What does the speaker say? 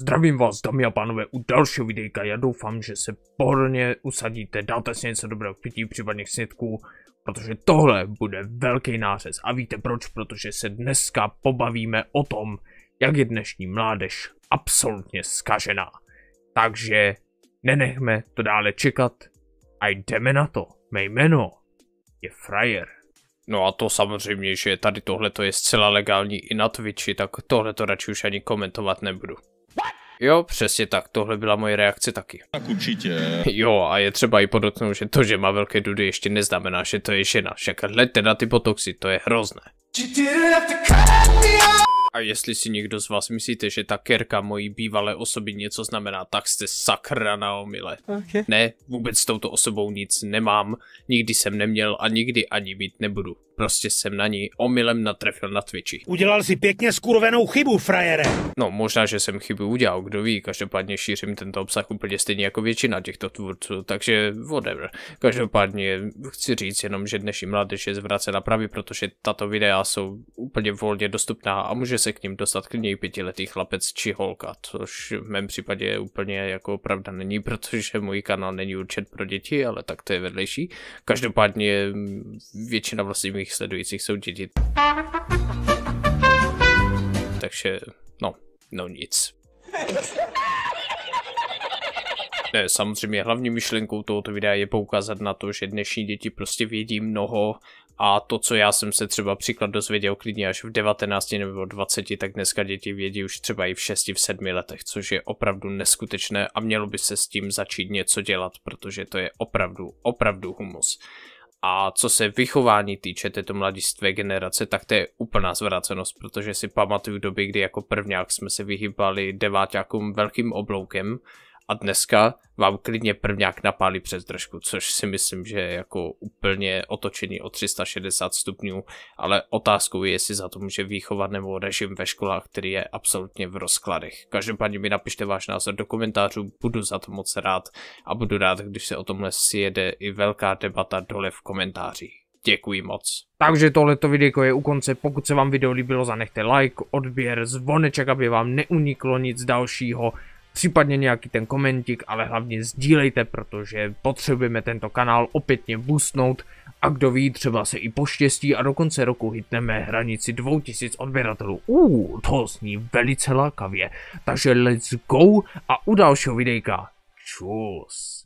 Zdravím vás, dámy a pánové, u dalšího videjka. Já doufám, že se pohodlně usadíte, dáte si něco dobrého k pití, případně k snědku, protože tohle bude velký nářez. A víte proč? Protože se dneska pobavíme o tom, jak je dnešní mládež absolutně skažená. Takže nenechme to dále čekat a jdeme na to. Mé jméno je Fryer. No a to samozřejmě, že tady tohle je zcela legální i na Twitchi, tak tohle to radši už ani komentovat nebudu. Jo, přesně tak, tohle byla moje reakce taky. Tak určitě. Jo, a je třeba i podotknout, že to, že má velké dudy, ještě neznamená, že to je žena. Však hle na ty botoxy, to je hrozné. You didn't have to cut me off a jestli si někdo z vás myslíte, že ta kerka mojí bývalé osoby něco znamená, tak jste sakra na omile. Okay. Ne, vůbec s touto osobou nic nemám, nikdy jsem neměl a nikdy ani být nebudu. Prostě jsem na ní omylem natrefil na Twitchi. Udělal si pěkně skurvenou chybu, frajere. No, možná, že jsem chybu udělal, kdo ví, každopádně šířím tento obsah úplně stejně jako většina těchto tvůrců, takže whatever. Každopádně chci říct jenom, že dnešní mládež je zvracena právě, protože tato videa jsou úplně volně dostupná a může se se k ním dostat klidně pětiletý chlapec či holka, což v mém případě je úplně jako pravda není, protože můj kanál není určen pro děti, ale tak to je vedlejší. Každopádně mm, většina vlastně mých sledujících jsou děti. Takže, no, no nic. Samozřejmě hlavní myšlenkou tohoto videa je poukázat na to, že dnešní děti prostě vědí mnoho a to, co já jsem se třeba příklad dozvěděl klidně až v 19 nebo 20, tak dneska děti vědí už třeba i v 6, v 7 letech, což je opravdu neskutečné a mělo by se s tím začít něco dělat, protože to je opravdu, opravdu humus. A co se vychování týče této mladistvé generace, tak to je úplná zvrácenost, protože si pamatuju doby, kdy jako prvňák jsme se vyhýbali devátákům velkým obloukem a dneska vám klidně prvňák napálí přes držku, což si myslím, že je jako úplně otočený o 360 stupňů, ale otázkou je, jestli za to může výchovat nebo režim ve školách, který je absolutně v rozkladech. Každopádně mi napište váš názor do komentářů, budu za to moc rád a budu rád, když se o tomhle sjede i velká debata dole v komentářích. Děkuji moc. Takže tohleto video je u konce, pokud se vám video líbilo zanechte like, odběr, zvoneček, aby vám neuniklo nic dalšího případně nějaký ten komentík, ale hlavně sdílejte, protože potřebujeme tento kanál opětně boostnout a kdo ví, třeba se i poštěstí a do konce roku hitneme hranici 2000 odběratelů. Uuu, to zní velice lákavě. Takže let's go a u dalšího videjka. Čus.